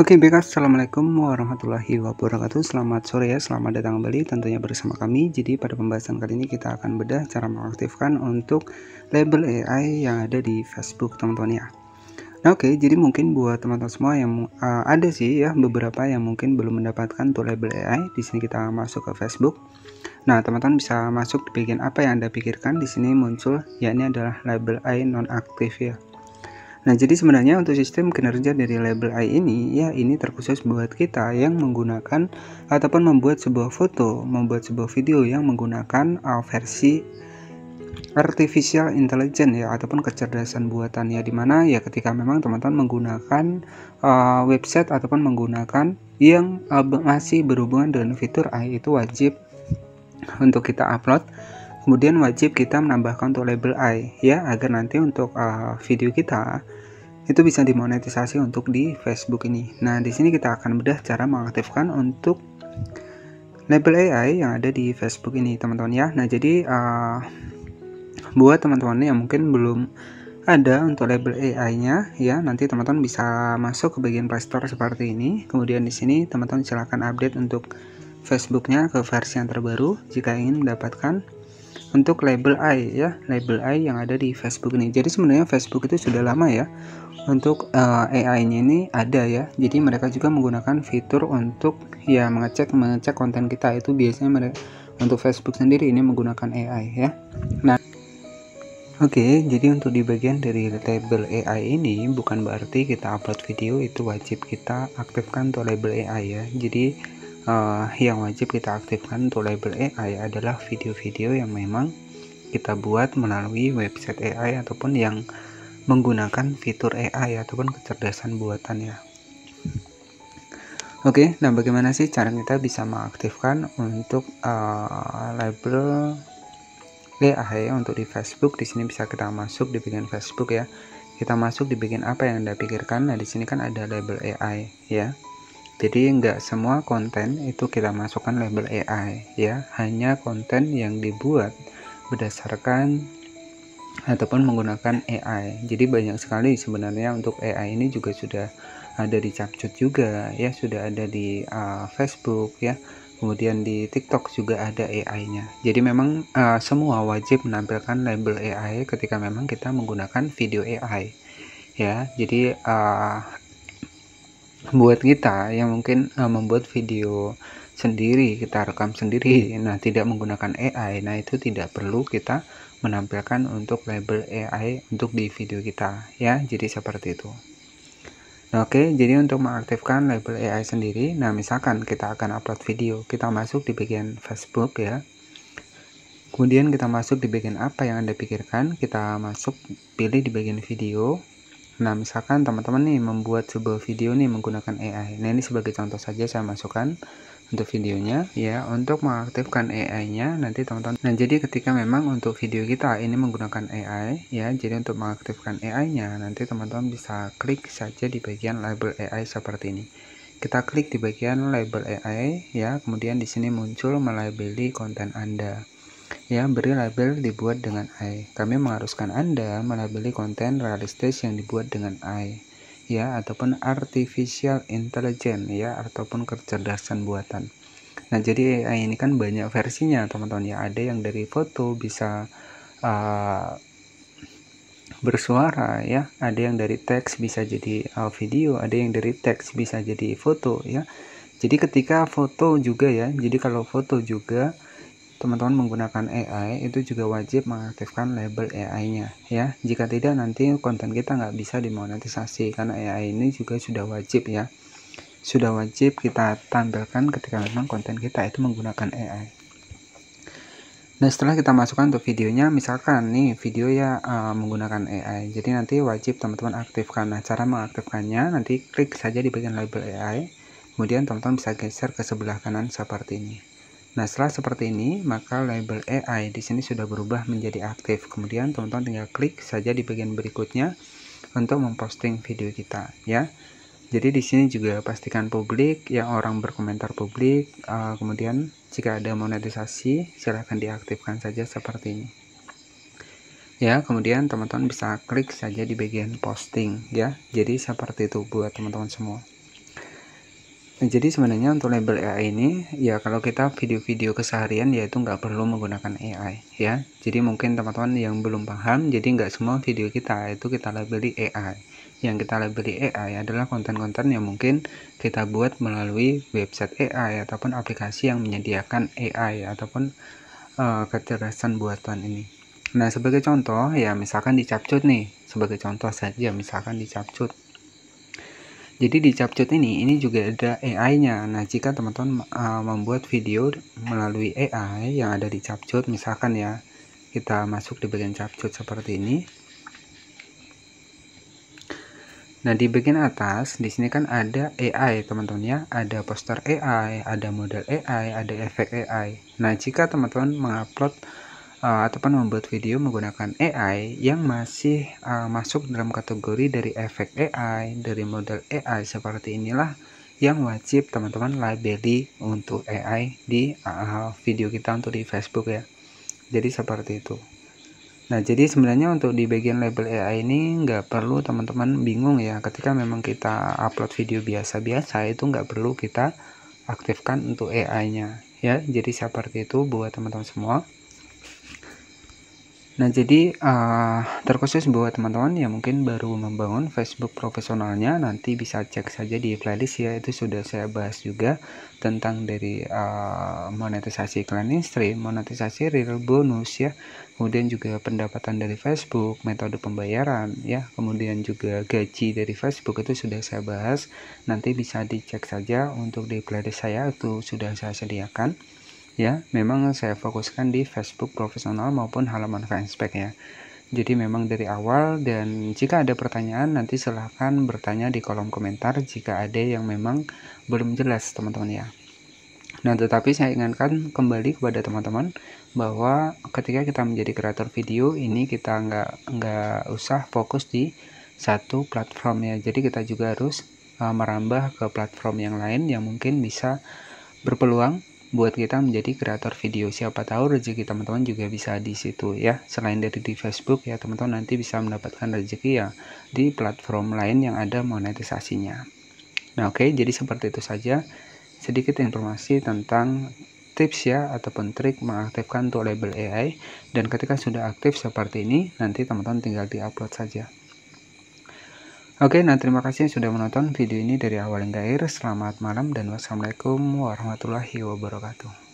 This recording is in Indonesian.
Oke okay, BK Assalamualaikum warahmatullahi wabarakatuh Selamat sore ya, selamat datang kembali tentunya bersama kami Jadi pada pembahasan kali ini kita akan bedah cara mengaktifkan untuk label AI yang ada di Facebook teman-teman ya Nah oke, okay, jadi mungkin buat teman-teman semua yang uh, ada sih ya beberapa yang mungkin belum mendapatkan tool label AI di sini kita masuk ke Facebook Nah teman-teman bisa masuk di bagian apa yang anda pikirkan di sini muncul yakni adalah label AI non aktif ya Nah, jadi sebenarnya untuk sistem kinerja dari label I ini, ya ini terkhusus buat kita yang menggunakan ataupun membuat sebuah foto, membuat sebuah video yang menggunakan uh, versi artificial intelligence ya ataupun kecerdasan buatan ya dimana ya ketika memang teman-teman menggunakan uh, website ataupun menggunakan yang uh, masih berhubungan dengan fitur AI itu wajib untuk kita upload kemudian wajib kita menambahkan untuk label I ya agar nanti untuk uh, video kita itu bisa dimonetisasi untuk di Facebook ini nah di sini kita akan bedah cara mengaktifkan untuk label AI yang ada di Facebook ini teman-teman ya nah jadi uh, buat teman-teman yang mungkin belum ada untuk label AI-nya ya. Nanti teman-teman bisa masuk ke bagian Playstore seperti ini. Kemudian di sini teman-teman silahkan update untuk Facebooknya ke versi yang terbaru jika ingin mendapatkan untuk label I ya label I yang ada di Facebook ini jadi sebenarnya Facebook itu sudah lama ya untuk uh, eh, AI nya ini ada ya jadi mereka juga menggunakan fitur untuk ya mengecek mengecek konten kita itu biasanya mereka untuk Facebook sendiri ini menggunakan AI ya nah Oke, okay, jadi untuk di bagian dari label AI ini bukan berarti kita upload video itu wajib kita aktifkan untuk label AI ya. Jadi uh, yang wajib kita aktifkan untuk label AI adalah video-video yang memang kita buat melalui website AI ataupun yang menggunakan fitur AI ataupun kecerdasan buatan ya. Oke, okay, nah bagaimana sih cara kita bisa mengaktifkan untuk uh, label AI untuk di Facebook? Di sini bisa kita masuk di bagian Facebook ya. Kita masuk di bagian apa yang Anda pikirkan. Nah, di sini kan ada label AI ya jadi nggak semua konten itu kita masukkan label AI ya hanya konten yang dibuat berdasarkan ataupun menggunakan AI jadi banyak sekali sebenarnya untuk AI ini juga sudah ada di capcut juga ya sudah ada di uh, Facebook ya kemudian di TikTok juga ada AI-nya. Jadi memang uh, semua wajib menampilkan label AI ketika memang kita menggunakan video AI. Ya, jadi uh, buat kita yang mungkin uh, membuat video sendiri kita rekam sendiri nah tidak menggunakan AI nah itu tidak perlu kita menampilkan untuk label AI untuk di video kita ya jadi seperti itu nah, oke okay, jadi untuk mengaktifkan label AI sendiri nah misalkan kita akan upload video kita masuk di bagian Facebook ya kemudian kita masuk di bagian apa yang anda pikirkan kita masuk pilih di bagian video Nah, misalkan teman-teman nih membuat sebuah video nih menggunakan AI. Nah, ini sebagai contoh saja saya masukkan untuk videonya ya untuk mengaktifkan AI-nya nanti teman-teman. Nah, jadi ketika memang untuk video kita ini menggunakan AI ya, jadi untuk mengaktifkan AI-nya nanti teman-teman bisa klik saja di bagian label AI seperti ini. Kita klik di bagian label AI ya, kemudian di sini muncul melabeli konten Anda. Ya beri label dibuat dengan AI. Kami mengharuskan Anda melabeli konten realistis yang dibuat dengan AI, ya, ataupun artificial intelligence, ya, ataupun kecerdasan buatan. Nah, jadi AI ini kan banyak versinya, teman-teman, ya. Ada yang dari foto bisa uh, bersuara ya ada yang dari teks bisa jadi uh, video ada yang dari teks bisa jadi foto ya jadi ketika foto juga ya jadi kalau foto juga teman-teman menggunakan AI itu juga wajib mengaktifkan label AI-nya ya. Jika tidak nanti konten kita nggak bisa dimonetisasi karena AI ini juga sudah wajib ya. Sudah wajib kita tampilkan ketika memang konten kita itu menggunakan AI. Nah setelah kita masukkan untuk videonya, misalkan nih video ya uh, menggunakan AI, jadi nanti wajib teman-teman aktifkan. Nah cara mengaktifkannya nanti klik saja di bagian label AI, kemudian teman-teman bisa geser ke sebelah kanan seperti ini. Nah, setelah seperti ini, maka label AI di sini sudah berubah menjadi aktif. Kemudian teman-teman tinggal klik saja di bagian berikutnya untuk memposting video kita, ya. Jadi di sini juga pastikan publik, ya orang berkomentar publik. Uh, kemudian jika ada monetisasi, silahkan diaktifkan saja seperti ini. Ya, kemudian teman-teman bisa klik saja di bagian posting, ya. Jadi seperti itu buat teman-teman semua. Nah, jadi sebenarnya untuk label AI ini ya kalau kita video-video keseharian yaitu nggak perlu menggunakan AI ya. Jadi mungkin teman-teman yang belum paham jadi nggak semua video kita itu kita labeli AI. Yang kita labeli AI adalah konten-konten yang mungkin kita buat melalui website AI ataupun aplikasi yang menyediakan AI ataupun uh, eh, kecerdasan buatan ini. Nah, sebagai contoh ya misalkan di Capcut nih, sebagai contoh saja misalkan di Capcut jadi di CapCut ini, ini juga ada AI-nya. Nah, jika teman-teman uh, membuat video melalui AI yang ada di CapCut, misalkan ya, kita masuk di bagian CapCut seperti ini. Nah, di bagian atas, di sini kan ada AI, teman-teman ya. Ada poster AI, ada model AI, ada efek AI. Nah, jika teman-teman mengupload uh, ataupun membuat video menggunakan AI yang masih uh, masuk dalam kategori dari efek AI, dari model AI seperti inilah yang wajib teman-teman labeli untuk AI di uh, video kita untuk di Facebook ya. Jadi seperti itu. Nah, jadi sebenarnya untuk di bagian label AI ini nggak perlu teman-teman bingung ya. Ketika memang kita upload video biasa-biasa itu nggak perlu kita aktifkan untuk AI-nya ya. Jadi seperti itu buat teman-teman semua. Nah, jadi uh, terkhusus buat teman-teman yang mungkin baru membangun Facebook profesionalnya, nanti bisa cek saja di playlist ya, itu sudah saya bahas juga tentang dari uh, monetisasi iklan stream, monetisasi real bonus ya, kemudian juga pendapatan dari Facebook, metode pembayaran ya, kemudian juga gaji dari Facebook itu sudah saya bahas, nanti bisa dicek saja untuk di playlist saya itu sudah saya sediakan ya memang saya fokuskan di Facebook profesional maupun halaman fanspage ya jadi memang dari awal dan jika ada pertanyaan nanti silahkan bertanya di kolom komentar jika ada yang memang belum jelas teman-teman ya. Nah tetapi saya ingatkan kembali kepada teman-teman bahwa ketika kita menjadi kreator video ini kita nggak nggak usah fokus di satu platform ya. Jadi kita juga harus uh, merambah ke platform yang lain yang mungkin bisa berpeluang buat kita menjadi kreator video. Siapa tahu rezeki teman-teman juga bisa di situ ya. Selain dari di Facebook ya teman-teman nanti bisa mendapatkan rezeki ya di platform lain yang ada monetisasinya. Nah oke okay, jadi seperti itu saja sedikit informasi tentang tips ya ataupun trik mengaktifkan tool label AI dan ketika sudah aktif seperti ini nanti teman-teman tinggal di upload saja. Oke, nah terima kasih yang sudah menonton video ini dari awal hingga akhir. Selamat malam dan wassalamualaikum warahmatullahi wabarakatuh.